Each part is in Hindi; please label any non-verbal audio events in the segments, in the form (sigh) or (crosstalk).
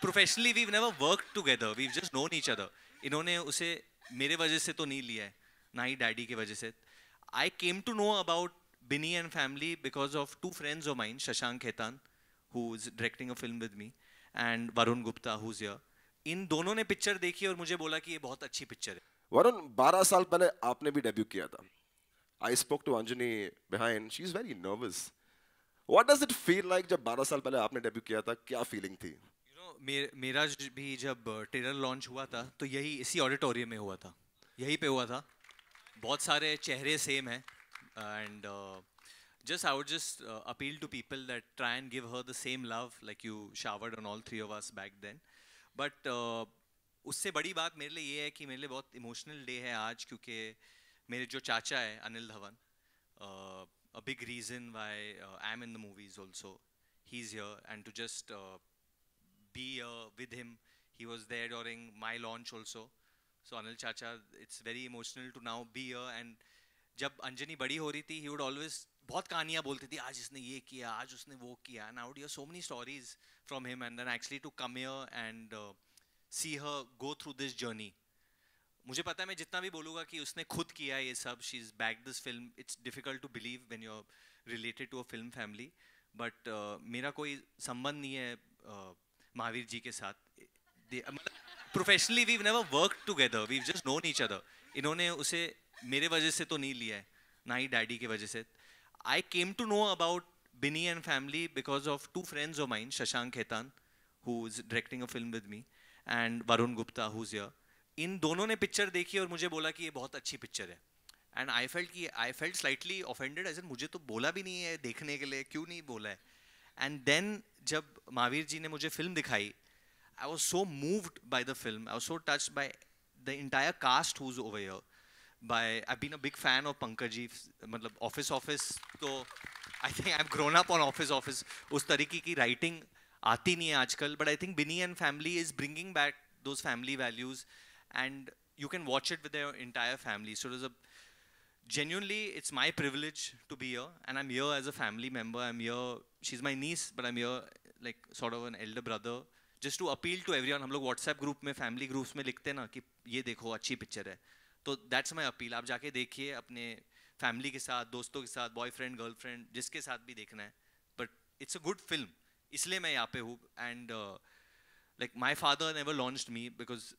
Professionally we never work together we just known each other इन्होंने उसे मेरे वजह से तो नहीं लिया है ना ही डैडी की वजह से I came to know about Binny and family because of two friends of mine Shashank Khetan who is directing a film with me and Varun Gupta who who's in दोनों ने पिक्चर देखी और मुझे बोला कि ये बहुत अच्छी पिक्चर है वरुण 12 साल पहले आपने भी डेब्यू किया था I spoke to Anjini behind she is very nervous what does it feel like जब 12 साल पहले आपने डेब्यू किया था क्या फीलिंग थी मेरा भी जब ट्रेलर लॉन्च हुआ था तो यही इसी ऑडिटोरियम में हुआ था यही पे हुआ था बहुत सारे चेहरे सेम हैं and just I would just appeal to people that try and give her the same love like you showered on all three three of us back उससे बड़ी बात मेरे लिए ये है कि मेरे लिए बहुत इमोशनल डे है आज क्योंकि मेरे जो चाचा है Anil Dhawan a big reason why I am in the movies also he is here and to just be uh, with him. He was there during my launch also. So Anil Chacha, it's very emotional to now be here. And जब अंजनी बड़ी हो रही थी, he would always बहुत कहानियाँ बोलती थी आज इसने ये किया आज उसने वो किया hear so many stories from him. And then actually to come here and uh, see her go through this journey. मुझे पता है मैं जितना भी बोलूँगा कि उसने खुद किया ये सब she is back this film it's difficult to believe when you are related to a film family but मेरा कोई संबंध नहीं है uh, महावीर जी के साथ मतलब professionally we never work together we just known each other इन्होंने उसे मेरे वजह से तो नहीं लिया है ना ही डैडी की वजह से I came to know about Binny and family because of two friends of mine Shashank Khetan who is directing a film with me and Varun Gupta who is in दोनों ने पिक्चर देखी और मुझे बोला कि ये बहुत अच्छी पिक्चर है एंड आई फेल्ट कि I felt slightly offended as मुझे तो बोला भी नहीं है देखने के लिए क्यों नहीं बोला है एंड देन जब महावीर जी ने मुझे फिल्म दिखाई I was so moved by the film I was so touch by the entire cast who's over year by I been a big fan of Pankaj ji मतलब ऑफिस ऑफिस तो I think I am grown up on office office उस तरीके की राइटिंग आती नहीं है आजकल but I think Binny and family is bringing back those family values and you can watch it with entire family so is a genuinely it's my privilege to be here and i'm here as a family member i'm here she's my niece but i'm here like sort of an elder brother just to appeal to everyone हम लोग व्हाट्सएप ग्रुप में फैमिली ग्रुप्स में लिखते ना कि ये देखो अच्छी पिक्चर है तो दैट्स माई अपील आप जाके देखिए अपने फैमिली के साथ दोस्तों के साथ बॉयफ्रेंड गर्लफ्रेंड जिसके साथ भी देखना है but it's a good film इसलिए मैं यहाँ पे हूँ and like my father never launch me because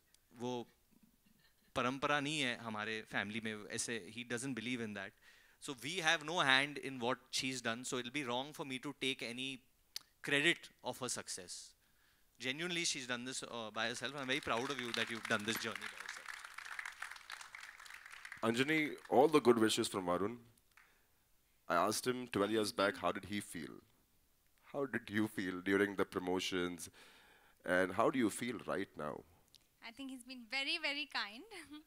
वो परंपरा नहीं है हमारे फैमिली में ऐसे ही doesn't believe in that so we have no hand in what she is done so it be wrong for me to take any credit of her success. Genuinely, she's done this uh, by herself. I'm very proud of you that you've done this journey by yourself. Anjani, all the good wishes from Arun. I asked him 12 years back, how did he feel? How did you feel during the promotions? And how do you feel right now? I think he's been very, very kind. (laughs) uh,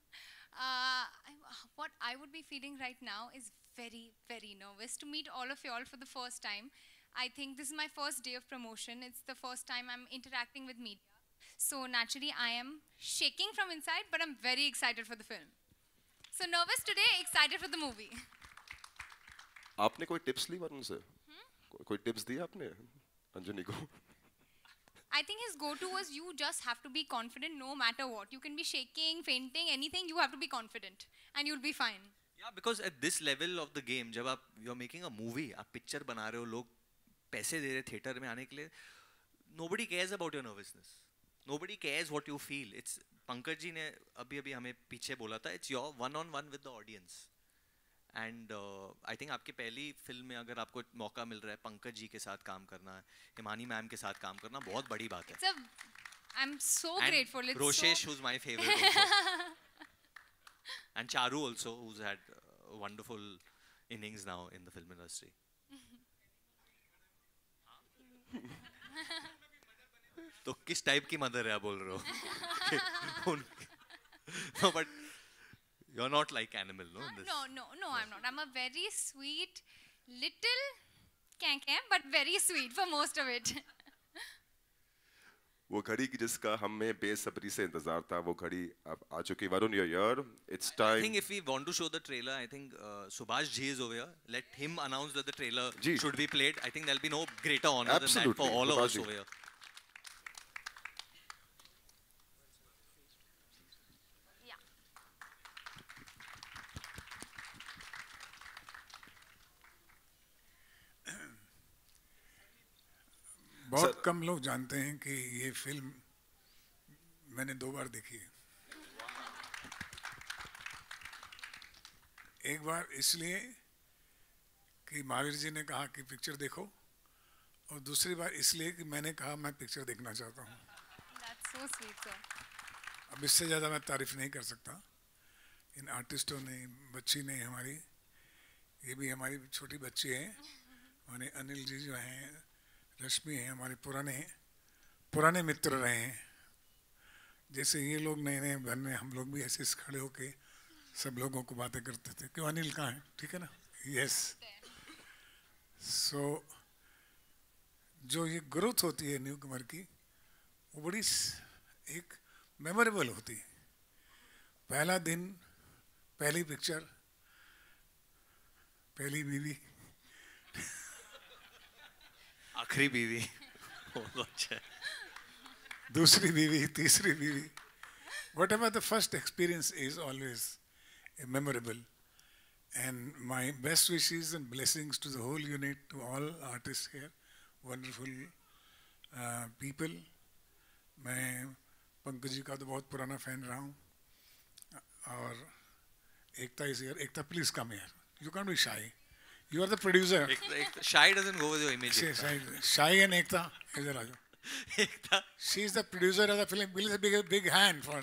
I, what I would be feeling right now is very, very nervous to meet all of you all for the first time. I think this is my first day of promotion. It's the first time I'm interacting with media. So naturally, I am shaking from inside, but I'm very excited for the film. So nervous today, excited for the movie. आपने कोई टिप्स ली वरुण से hmm? कोई टिप्स दी आपने अंजनी को I think his go-to was you just have to be confident no matter what. You can be shaking, fainting, anything. You have to be confident, and you'll be fine. Yeah, because at this level of the game, जब आप you're making a movie, आप picture बना रहे हो लोग पैसे दे रहे थिएटर में आने के लिए nobody cares about your nervousness nobody cares what you feel it's Pankaj ji ने अभी अभी हमें पीछे बोला था it's your one on one with the audience and I think आपकी पहली फिल्म में अगर आपको मौका मिल रहा है पंकज जी के साथ काम करना हिमानी मैम के साथ काम करना बहुत बड़ी बात है I am so grateful it's Roshesh who's my favourite and Charu also, who's had a uh, wonderful innings now in the film industry. तो किस टाइप की मदर है बोल रहे हो (laughs) no, but you're not like animal, no? Uh, no, no, no, I'm not. I'm a very sweet, little can't can, but very sweet for most of it. (laughs) वो घड़ी की जिसका हमें बेसब्री से इंतजार था वो घड़ी अब आ चुकी Varun your year it's time I think if we want to show the trailer I think Subhash ji is over let him announce that the trailer should be played I think there will be no greater honour than that for all of us over बहुत कम लोग जानते हैं कि ये फिल्म मैंने दो बार देखी है एक बार इसलिए कि महावीर जी ने कहा कि पिक्चर देखो और दूसरी बार इसलिए कि मैंने कहा मैं पिक्चर देखना चाहता हूँ so अब इससे ज़्यादा मैं तारीफ नहीं कर सकता इन आर्टिस्टों ने बच्ची ने हमारी ये भी हमारी छोटी बच्ची है हमारे अनिल जी जो हैं रश्मि हैं हमारे पुराने पुराने मित्र रहे हैं जैसे ये लोग नए नए में हम लोग भी ऐसे खड़े होके सब लोगों को बातें करते थे क्यों अनिल कहाँ है ठीक है ना यस सो so, जो ये ग्रोथ होती है न्यू कमर की वो बड़ी एक मेमोरेबल होती है पहला दिन पहली पिक्चर पहली बीवी आखिरी बीवी (laughs) अच्छा दूसरी बीवी तीसरी बीवी whatever the first experience is always memorable and my best wishes and blessings to the whole unit to all artist here wonderful people मैं पंकज जी का तो बहुत पुराना फैन रहा हूँ और Ekta is Ekta please come here you can be shy You are the producer. Shy Shai doesn't go with your image. She, Shai, Shai and Ekta. (laughs) Ekta. She is the producer of the film. Please a big, big hand for